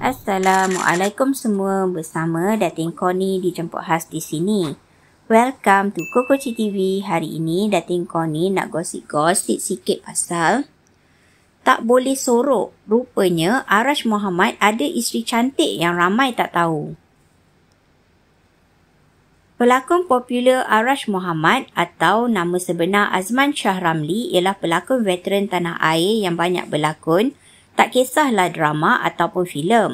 Assalamualaikum semua bersama Dating Koni dijemput khas di sini. Welcome to Koko TV. Hari ini Dating Koni nak gosip-gosip sikit pasal tak boleh sorok. Rupanya Arash Muhammad ada isteri cantik yang ramai tak tahu. Pelakon popular Arash Muhammad atau nama sebenar Azman Shah Ramli ialah pelakon veteran tanah air yang banyak berlakon tak kisahlah drama ataupun filem.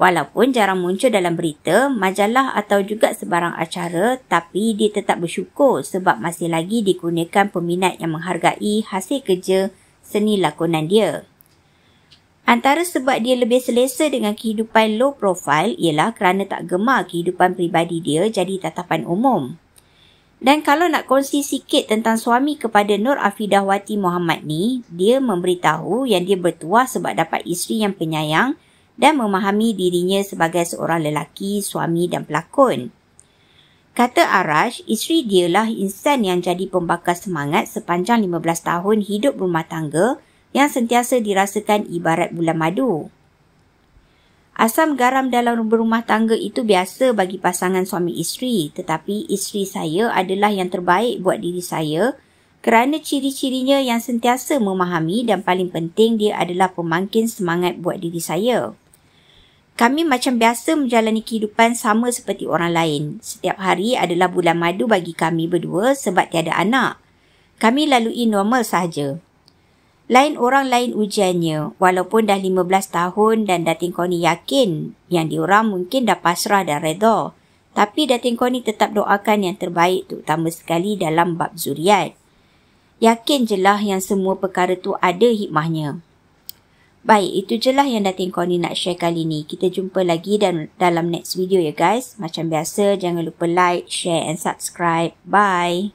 Walaupun jarang muncul dalam berita, majalah atau juga sebarang acara, tapi dia tetap bersyukur sebab masih lagi digunakan peminat yang menghargai hasil kerja seni lakonan dia. Antara sebab dia lebih selesa dengan kehidupan low profile ialah kerana tak gemar kehidupan pribadi dia jadi tatapan umum. Dan kalau nak kongsi sikit tentang suami kepada Nur Afidah Wati Muhammad ni, dia memberitahu yang dia bertuah sebab dapat isteri yang penyayang dan memahami dirinya sebagai seorang lelaki, suami dan pelakon. Kata Arash, isteri dialah insan yang jadi pembakar semangat sepanjang 15 tahun hidup rumah tangga yang sentiasa dirasakan ibarat bulan madu. Asam garam dalam rumah tangga itu biasa bagi pasangan suami isteri, tetapi isteri saya adalah yang terbaik buat diri saya kerana ciri-cirinya yang sentiasa memahami dan paling penting dia adalah pemangkin semangat buat diri saya. Kami macam biasa menjalani kehidupan sama seperti orang lain. Setiap hari adalah bulan madu bagi kami berdua sebab tiada anak. Kami lalui normal sahaja. Lain orang lain ujiannya. Walaupun dah 15 tahun dan dating kau ni yakin yang diorang mungkin dah pasrah dan reda. Tapi dating kau ni tetap doakan yang terbaik tu, terutama sekali dalam bab zuriat. Yakin je lah yang semua perkara tu ada hikmahnya. Baik, itu je lah yang dating kau ni nak share kali ni. Kita jumpa lagi dan dalam next video ya guys. Macam biasa, jangan lupa like, share and subscribe. Bye.